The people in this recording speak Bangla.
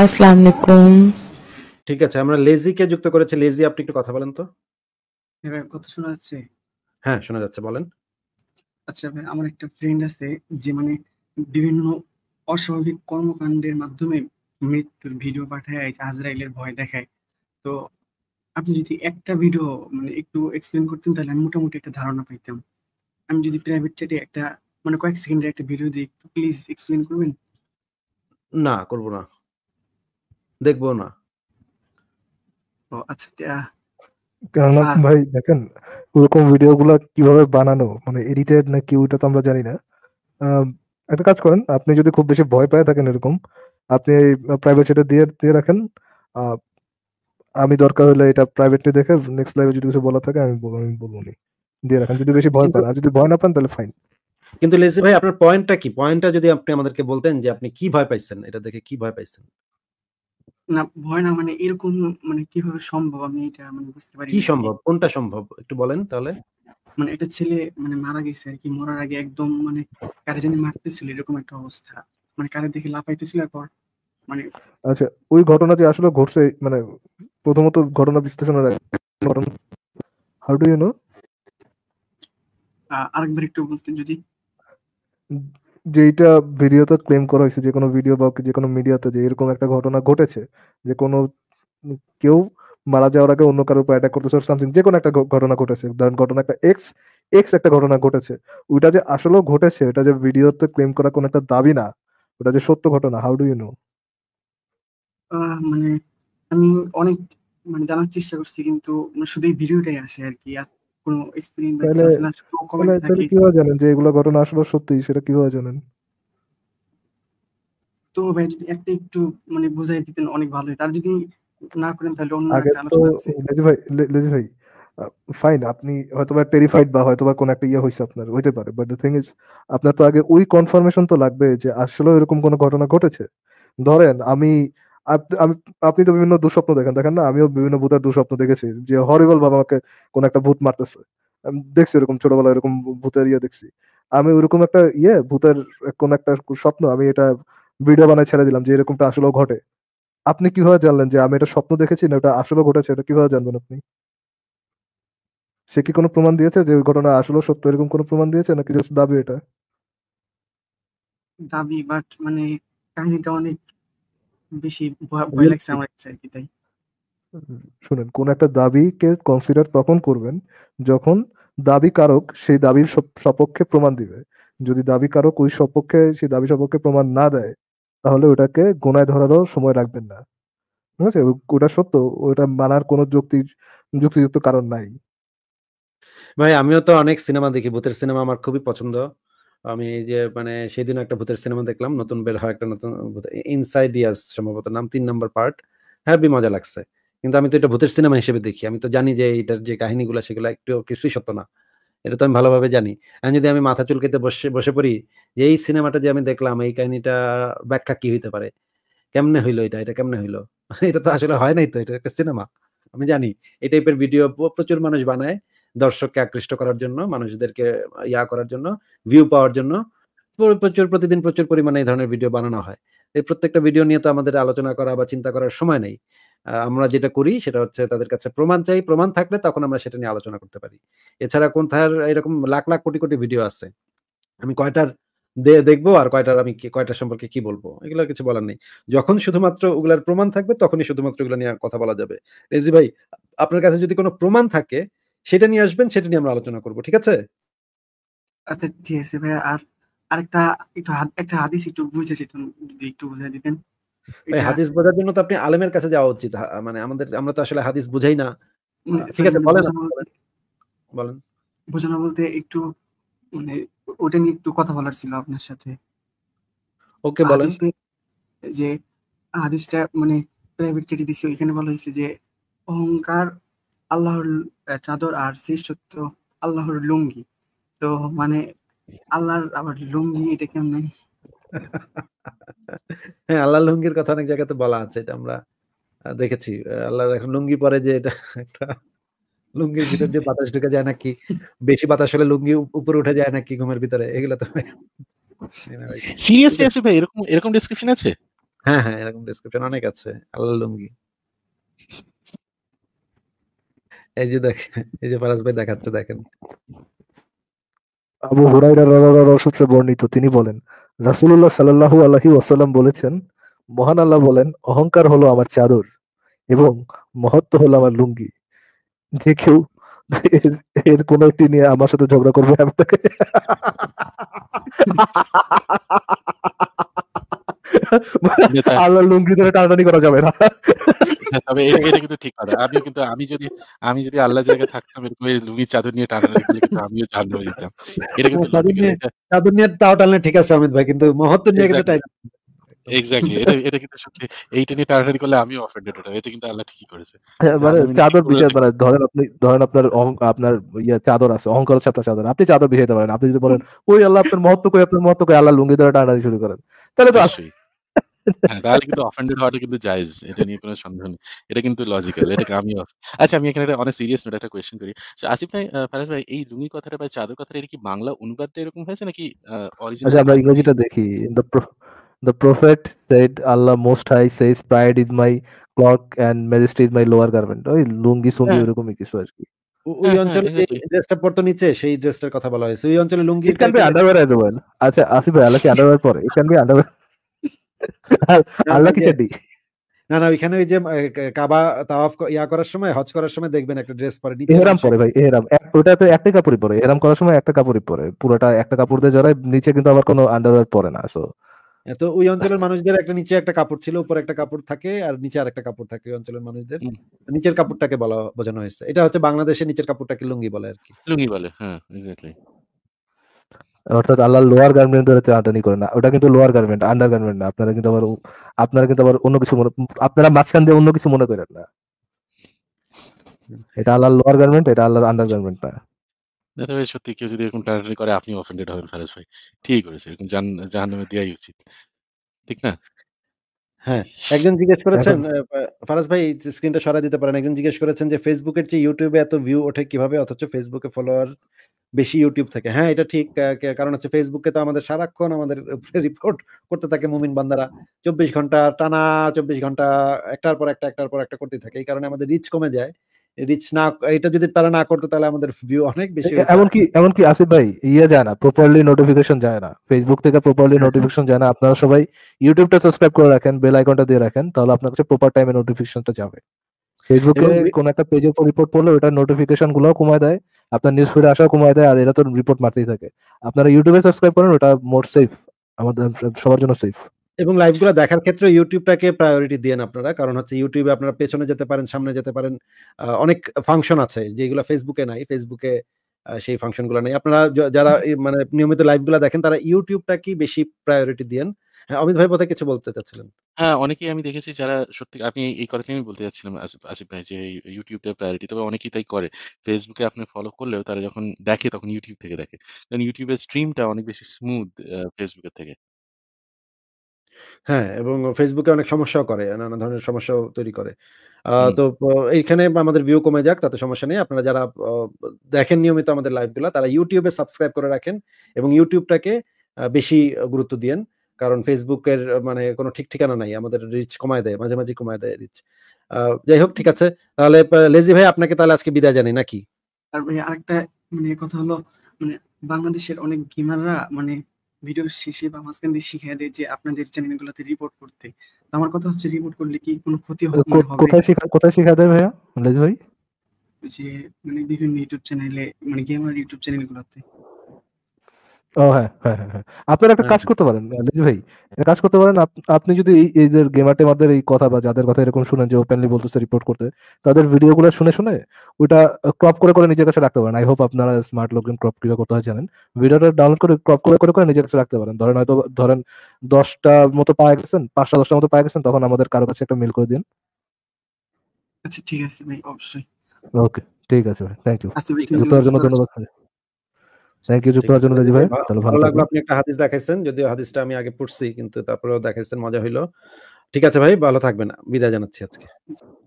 আসসালামু আলাইকুম ঠিক আছে আমরা লেজি কে যুক্ত করেছি লেজি আপনি একটু কথা বলেন তো এবার কথা শোনা যাচ্ছে হ্যাঁ শোনা যাচ্ছে বলেন আচ্ছা ভাই আমার একটা ফ্রেন্ড আছে যে মানে বিভিন্ন অস্বাভাবিক কর্মকাণ্ডের মাধ্যমে মৃত্যুর ভিডিও পাঠায় আজরাইলের ভয় দেখায় তো আপনি যদি একটা ভিডিও মানে একটু এক্সপ্লেন করতেন তাহলে আমি মোটামুটি একটা ধারণা পাইতাম আমি যদি প্রাইভেট চ্যাটে একটা মানে কয়েক সেকেন্ডের একটা ভিডিও দিই একটু প্লিজ এক্সপ্লেন করবেন না করবো না দেখবো না আচ্ছা, কারণ ভাই দেখেন ওরকম ভিডিও গুলা কিভাবে বানানো মানে এডিটেড না কি ওইটা তো আমরা জানি না একটা কাজ করেন আপনি যদি খুব বেশি ভয় পায় থাকেন এরকম আপনি প্রাইভেট সেটা দিয়ে দিয়ে রাখেন আমি দরকার হলে এটা প্রাইভেটলি দেখে নেক্সট লাইভে যদি কিছু বলা থাকে আমি আমি বলবো নি দিয়ে রাখেন যদি বেশি ভয় পান আর যদি ভয় না পান তাহলে ফাইন কিন্তু লেজি ভাই আপনার পয়েন্টটা কি পয়েন্টটা যদি আপনি আমাদেরকে বলতেন যে আপনি কি ভয় পাইছেন এটা দেখে কি ভয় পাইছেন না ভয় না মানে এরকম মানে কিভাবে সম্ভব আমি এটা মানে বুঝতে পারি কি সম্ভব কোনটা সম্ভব একটু বলেন তাহলে মানে একটা ছেলে মানে মারা গেছে আর কি মরার আগে একদম মানে কারে জানি মারতেছিল এরকম একটা অবস্থা মানে কারে দেখে লাফাইতেছিল আর পর মানে আচ্ছা ওই ঘটনাটি আসলে ঘটছে মানে প্রথমত ঘটনা বিশ্লেষণের ঘটনা হাউ ডু ইউ নো আরেকবার একটু বলতে যদি যেইটা ভিডিওতে ক্লেম করা হয়েছে যে কোনো ভিডিও বা যে কোনো মিডিয়াতে যে এরকম একটা ঘটনা ঘটেছে যে কোনো কেউ মারা যাওয়ার আগে অন্য কারোর উপর অ্যাটাক করতেছে সামথিং যে কোনো একটা ঘটনা ঘটেছে ধরেন ঘটনা একটা এক্স এক্স একটা ঘটনা ঘটেছে ওইটা যে আসলেও ঘটেছে এটা যে ভিডিওতে ক্লেম করা কোনো একটা দাবি না ওটা যে সত্য ঘটনা হাউ ডু ইউ নো মানে আমি অনেক মানে জানার চেষ্টা করছি কিন্তু মানে শুধু এই ভিডিওটাই আসে আর কি আর কোনো কমেন্ট থাকে জানেন যে এগুলো ঘটনা আসলে সত্যি সেটা জানেন তো ভাই যদি একটা একটু মানে বুঝাই দিতেন অনেক ভালো যদি না করেন তাহলে অন্য একটা আলোচনা আছে লেজি ভাই লেজি ফাইন আপনি হয়তোবা টেরিফাইড বা হয়তোবা কোন একটা ইয়ে হইছে আপনার হইতে পারে বাট দ্য থিং ইজ আপনার তো আগে ওই কনফার্মেশন তো লাগবে যে আসলে এরকম কোনো ঘটনা ঘটেছে ধরেন আমি আপনি তো বিভিন্ন দুঃস্বপ্ন দেখেন দেখেন না আমিও বিভিন্ন ভূতের দুঃস্বপ্ন দেখেছি যে হরিবল বাবা আমাকে কোন একটা ভূত মারতেছে আমি দেখছি ওরকম ছোটবেলায় এরকম ভূতের ইয়ে দেখছি আমি ওরকম একটা ইয়ে ভূতের কোন একটা স্বপ্ন আমি এটা ভিডিও বানায় ছেড়ে দিলাম যে এরকমটা আসলেও ঘটে আপনি কিভাবে জানলেন যে আমি এটা স্বপ্ন দেখেছি না ওটা আসলে ঘটেছে এটা কিভাবে জানবেন আপনি সে কি কোনো প্রমাণ দিয়েছে যে ওই ঘটনা আসলে সত্য এরকম কোনো প্রমাণ দিয়েছে নাকি জাস্ট দাবি এটা দাবি বাট মানে কাহিনীটা অনেক বেশি ভয় লাগছে আমার কাছে তাই শুনেন কোন একটা দাবিকে কনসিডার তখন করবেন যখন দাবি কারক সেই দাবির সপক্ষে প্রমাণ দিবে যদি দাবি কারক ওই সপক্ষে সেই দাবি সপক্ষে প্রমাণ না দেয় তাহলে ওটাকে গোনায় ধরারও সময় রাখবেন না ঠিক আছে ওটা সত্য ওটা মানার কোনো যুক্তি যুক্তিযুক্ত কারণ নাই ভাই আমিও তো অনেক সিনেমা দেখি ভূতের সিনেমা আমার খুবই পছন্দ আমি এই যে মানে সেদিন একটা ভূতের সিনেমা দেখলাম নতুন বের হয় একটা নতুন ইনসাইড ইয়াস সম্ভবত নাম তিন নম্বর পার্ট বি মজা লাগছে কিন্তু আমি তো এটা ভূতের সিনেমা হিসেবে দেখি আমি তো জানি যে এটার যে কাহিনীগুলো সেগুলো একটু কিছুই সত্য না এটা তো আমি ভালোভাবে জানি আমি যদি আমি মাথা চুলকেতে বসে বসে পড়ি যে এই সিনেমাটা যে আমি দেখলাম এই কাহিনীটা ব্যাখ্যা কি হইতে পারে কেমনে হইলো এটা এটা কেমনে হইলো এটা তো আসলে হয় নাই তো এটা একটা সিনেমা আমি জানি এই টাইপের ভিডিও প্রচুর মানুষ বানায় দর্শককে আকৃষ্ট করার জন্য মানুষদেরকে ইয়া করার জন্য ভিউ পাওয়ার জন্য প্রচুর প্রতিদিন প্রচুর পরিমাণে এই ধরনের ভিডিও বানানো হয় এই প্রত্যেকটা ভিডিও নিয়ে তো আমাদের আলোচনা করা বা চিন্তা করার সময় নেই আমরা যেটা করি সেটা হচ্ছে তাদের কাছে প্রমাণ চাই প্রমাণ থাকলে তখন আমরা সেটা নিয়ে আলোচনা করতে পারি এছাড়া থার এরকম লাখ লাখ কোটি কোটি ভিডিও আছে আমি কয়টার দেখবো আর কয়টার আমি কয়টা সম্পর্কে কি বলবো এগুলো কিছু বলার নেই যখন শুধুমাত্র ওগুলার প্রমাণ থাকবে তখনই শুধুমাত্র ওগুলো নিয়ে কথা বলা যাবে রেজি ভাই আপনার কাছে যদি কোনো প্রমাণ থাকে সেটা নিয়ে আসবেন সেটা নিয়ে আমরা আলোচনা করব ঠিক আছে আচ্ছা ঠিক আছে ভাই আর আরেকটা একটু একটা হাদিস একটু বুঝেছি যদি একটু বুঝিয়ে দিতেন ভাই হাদিস বোঝার জন্য তো আপনি আলেমের কাছে যাওয়া উচিত মানে আমাদের আমরা তো আসলে হাদিস বুঝাই না ঠিক আছে বলেন বলেন বোঝানো বলতে একটু মানে ওটা নিয়ে একটু কথা বলার ছিল আপনার সাথে ওকে বলেন যে হাদিসটা মানে প্রাইভেট যেটি দিছে ওইখানে বলা হয়েছে যে অহংকার আল্লাহর চাদর আর শ্রেষ্ঠত্ব আল্লাহর লুঙ্গি তো মানে আল্লাহর আবার লুঙ্গি এটা কেমন হ্যাঁ আল্লাহ লুঙ্গির কথা অনেক জায়গাতে বলা আছে এটা আমরা দেখেছি আল্লাহর এখন লুঙ্গি পরে যে এটা একটা লুঙ্গির ভিতর দিয়ে বাতাস ঢুকে যায় নাকি বেশি বাতাস হলে লুঙ্গি উপরে উঠে যায় নাকি ঘুমের ভিতরে এগুলো তো সিরিয়াসলি আছে ভাই এরকম এরকম ডেসক্রিপশন আছে হ্যাঁ হ্যাঁ এরকম ডেসক্রিপশন অনেক আছে আল্লাহ লুঙ্গি এই যে দেখেন এই যে ফারাজ ভাই দেখাচ্ছে দেখেন আবু হুরাইরা সূত্রে বর্ণিত তিনি বলেন রাসূলুল্লাহ সাল্লাল্লাহু আলাইহি ওয়াসাল্লাম বলেছেন মহান আল্লাহ বলেন অহংকার হলো আমার চাদর এবং মহত্ব হলো আমার লুঙ্গি যে কেউ এর কোন একটি নিয়ে আমার সাথে ঝগড়া করবে আমি তাকে লুঙ্গি ধরে টানাটানি করা যাবে না তবে এটা কিন্তু ঠিক কথা আমি কিন্তু আমি যদি আমি যদি আল্লাহ জায়গায় থাকতাম এরকম লুঙ্গি চাদর নিয়ে টানাটানি করলে কিন্তু আমিও হয়ে যেতাম এটা কিন্তু চাদর নিয়ে তাও টানলে ঠিক আছে অমিত ভাই কিন্তু মহত্ব নিয়ে কিন্তু এক্স্যাক্টলি এটা এটা কিন্তু সত্যি এইটা নিয়ে টানাটানি করলে আমিও অফেন্ডেড হতাম এটা কিন্তু আল্লাহ ঠিকই করেছে হ্যাঁ, মানে চাদর বিষয় মানে ধরেন আপনি ধরেন আপনার আপনার ইয়া চাদর আছে অহংকার হচ্ছে আপনার চাদর আপনি চাদর বিষয়তে পারেন আপনি যদি বলেন ওই আল্লাহ আপনার মহত্ব করে আপনার মহত্ব করে আল্লাহ লুঙ্গি ধরে টানাটানি শুরু করেন তাহলে তো আসুই হ্যাঁ, তাহলে কিন্তু অফেন্ডেড হওয়াটা কিন্তু জায়েজ এটা নিয়ে কোনো সন্দেহ নেই এটা কিন্তু লজিক্যাল এটা আচ্ছা আমি এখানে অনেক সিরিয়াস নোট একটা কোয়েশ্চেন করি আসিফ ভাই ফারাজ ভাই এই লুঙ্গি কথাটা বা চাদর কথাটা এটা কি বাংলা অনুবাদটা এরকম হয়েছে নাকি অরিজিনাল আচ্ছা, আমরা ইংরেজিটা দেখি the prophet said Allah most high says pride is my cloak majesty is my lower garment ওই লুঙ্গি এরকমই হ্যাঁ। কিছু আর কি ওই হ্যাঁ, অঞ্চলে যে ড্রেসটা পরতো নিচে সেই ড্রেসটার কথা বলা হয়েছে ওই অঞ্চলে lungi can be underwear as well আচ্ছা আসিফ ভাই আল্লাহ কি আন্ডারওয়্যার পরে ক্যান বি আন্ডারওয়্যার আল্লাহ কি চাটি না না ওইখানে ওই যে কাবা তাওয়াফ ইয়া করার সময় হজ করার সময় দেখবেন একটা ড্রেস পরে এহরাম পরে ভাই এহরাম ওটা তো একটা কাপড়ই পরে এহরাম করার সময় একটা কাপড়ই পরে পুরোটা একটা কাপড় দিয়ে জড়ায় নিচে কিন্তু আবার কোনো আন্ডারওয়্যার পরে না সো তো ওই অঞ্চলের মানুষদের একটা নিচে একটা কাপড় ছিল উপরে একটা কাপড় থাকে আর নিচে আর একটা কাপড় থাকে ওই অঞ্চলের মানুষদের নিচের কাপড়টাকে বলা বোঝানো হয়েছে এটা হচ্ছে বাংলাদেশে নিচের কাপড়টাকে লুঙ্গি বলে আর কি লুঙ্গি বলে হ্যাঁ এক্স্যাক্টলি অর্থাৎ আল্লাহ লোয়ার গার্মেন্ট ধরে টানাটানি করে না ওটা কিন্তু লোয়ার গার্মেন্ট আন্ডার গার্মেন্ট না আপনারা কিন্তু আবার আপনারা কিন্তু আবার অন্য কিছু মনে আপনারা মাঝখান দিয়ে অন্য কিছু মনে করেন না এটা আল্লাহ লোয়ার গার্মেন্ট এটা আল্লাহর আন্ডার গার্মেন্ট না দেখা যায় সত্যি কেউ যদি এরকম টানাটানি করে আপনি অফেন্ডেড হবেন ফারেজ ভাই ঠিকই করেছে এরকম জাহান্নামে দেওয়াই উচিত ঠিক না হ্যাঁ একজন জিজ্ঞেস করেছেন ফারাজ ভাই স্ক্রিনটা সরা দিতে পারেন একজন জিজ্ঞেস করেছেন যে ফেসবুকের ইউটিউবে এত ভিউ ওঠে কিভাবে অথচ ফেসবুকে ফলোয়ার বেশি ইউটিউব থেকে হ্যাঁ এটা ঠিক কারণ হচ্ছে ফেসবুকে তো আমাদের সারাক্ষণ আমাদের রিপোর্ট করতে থাকে মুমিন বান্দারা চব্বিশ ঘন্টা টানা চব্বিশ ঘন্টা একটার পর একটা একটার পর একটা করতে থাকে এই কারণে আমাদের রিচ কমে যায় রিচ না এটা যদি তারা না করতো তাহলে আমাদের ভিউ অনেক বেশি এমনকি এমনকি আসিফ ভাই ইয়ে যায় না প্রপারলি নোটিফিকেশন যায় না ফেসবুক থেকে প্রপারলি নোটিফিকেশন যায় না আপনারা সবাই ইউটিউবটা সাবস্ক্রাইব করে রাখেন বেল আইকনটা দিয়ে রাখেন তাহলে আপনার কাছে প্রপার টাইমে নোটিফিকেশনটা যাবে ফেসবুকে কোন একটা পেজের রিপোর্ট পড়লো ওটা নোটিফিকেশন গুলো কমায় দেয় আপনার নিউজ ফিডে আসা কমায় দেয় আর এরা তো রিপোর্ট মারতেই থাকে আপনারা ইউটিউবে সাবস্ক্রাইব করেন ওটা মোর সেফ আমাদের সবার জন্য সেফ এবং লাইভগুলো দেখার ক্ষেত্রে ইউটিউবটাকে প্রায়োরিটি দিয়েন আপনারা কারণ হচ্ছে ইউটিউবে আপনারা পেছনে যেতে পারেন সামনে যেতে পারেন অনেক ফাংশন আছে যেগুলো ফেসবুকে নাই ফেসবুকে সেই ফাংশনগুলো নেই আপনারা যারা মানে নিয়মিত লাইভগুলো দেখেন তারা কি বেশি প্রায়োরিটি দিয়েন হ্যাঁ অমিত ভাই বোধহয় কিছু বলতে চাচ্ছিলেন হ্যাঁ অনেকেই আমি দেখেছি যারা সত্যি আপনি এই কথাটি আমি বলতে চাচ্ছিলাম আসিফ ভাই যে ইউটিউবটা প্রায়োরিটি তবে অনেকেই তাই করে ফেসবুকে আপনি ফলো করলেও তারা যখন দেখে তখন ইউটিউব থেকে দেখে কারণ ইউটিউবের স্ট্রিমটা অনেক বেশি স্মুথ ফেসবুকের থেকে হ্যাঁ এবং ফেসবুকে অনেক সমস্যাও করে নানা ধরনের সমস্যাও তৈরি করে তো এইখানে আমাদের ভিউ কমে যাক তাতে সমস্যা নেই আপনারা যারা দেখেন নিয়মিত আমাদের লাইভগুলো তারা ইউটিউবে সাবস্ক্রাইব করে রাখেন এবং ইউটিউবটাকে বেশি গুরুত্ব দিয়েন কারণ ফেসবুকের মানে কোনো ঠিক ঠিকানা নাই আমাদের রিচ কমায় দেয় মাঝে মাঝে কমায় দেয় রিচ যাই হোক ঠিক আছে তাহলে লেজি ভাই আপনাকে তাহলে আজকে বিদায় জানি নাকি আর ভাই আরেকটা মানে কথা হলো মানে বাংলাদেশের অনেক গেমাররা মানে ভিডিও শেষে বা মাঝখান দিয়ে শিখিয়ে দেয় যে আপনাদের চ্যানেল গুলোতে রিপোর্ট করতে তো আমার কথা হচ্ছে রিপোর্ট করলে কি কোনো ক্ষতি হবে কোথায় শিখা কোথায় শিখা দেয় ভাইয়া ভাই যে মানে বিভিন্ন ইউটিউব চ্যানেলে মানে গেমার ইউটিউব চ্যানেলগুলোতে ও হ্যাঁ, হ্যাঁ হ্যাঁ হ্যাঁ আপনারা একটা হ্যাঁ, কাজ হ্যাঁ। করতে পারেন লিজি ভাই একটা কাজ করতে পারেন আপনি যদি এই যে গেমার টেমারদের এই কথা বা যাদের কথা এরকম শুনেন যে ওপেনলি বলতেছে রিপোর্ট করতে তাদের ভিডিও গুলো শুনে শুনে ওটা ক্রপ করে করে নিজের কাছে রাখতে পারেন আই হোপ আপনারা স্মার্ট লোকজন ক্রপ কিভাবে করতে হয় জানেন ভিডিওটা ডাউনলোড করে ক্রপ করে করে করে নিজের কাছে রাখতে পারেন ধরেন হয়তো ধরেন দশটা মতো পাওয়া গেছেন পাঁচটা দশটা মতো পায়ে গেছেন তখন আমাদের কারো কাছে একটা মেল করে দিন আচ্ছা ঠিক আছে ভাই অবশ্যই ওকে ঠিক আছে ভাই থ্যাংক আচ্ছা ইউ জন্য ধন্যবাদ স্যার কিছু প্রয়োজন রাজি ভাই তাহলে ভালো লাগলো আপনি একটা হাদিস দেখাইছেন যদিও হাদিসটা আমি আগে পড়ছি কিন্তু তারপরেও দেখাইছেন মজা হইলো ঠিক আছে ভাই ভালো থাকবেন বিদায় জানাচ্ছি আজকে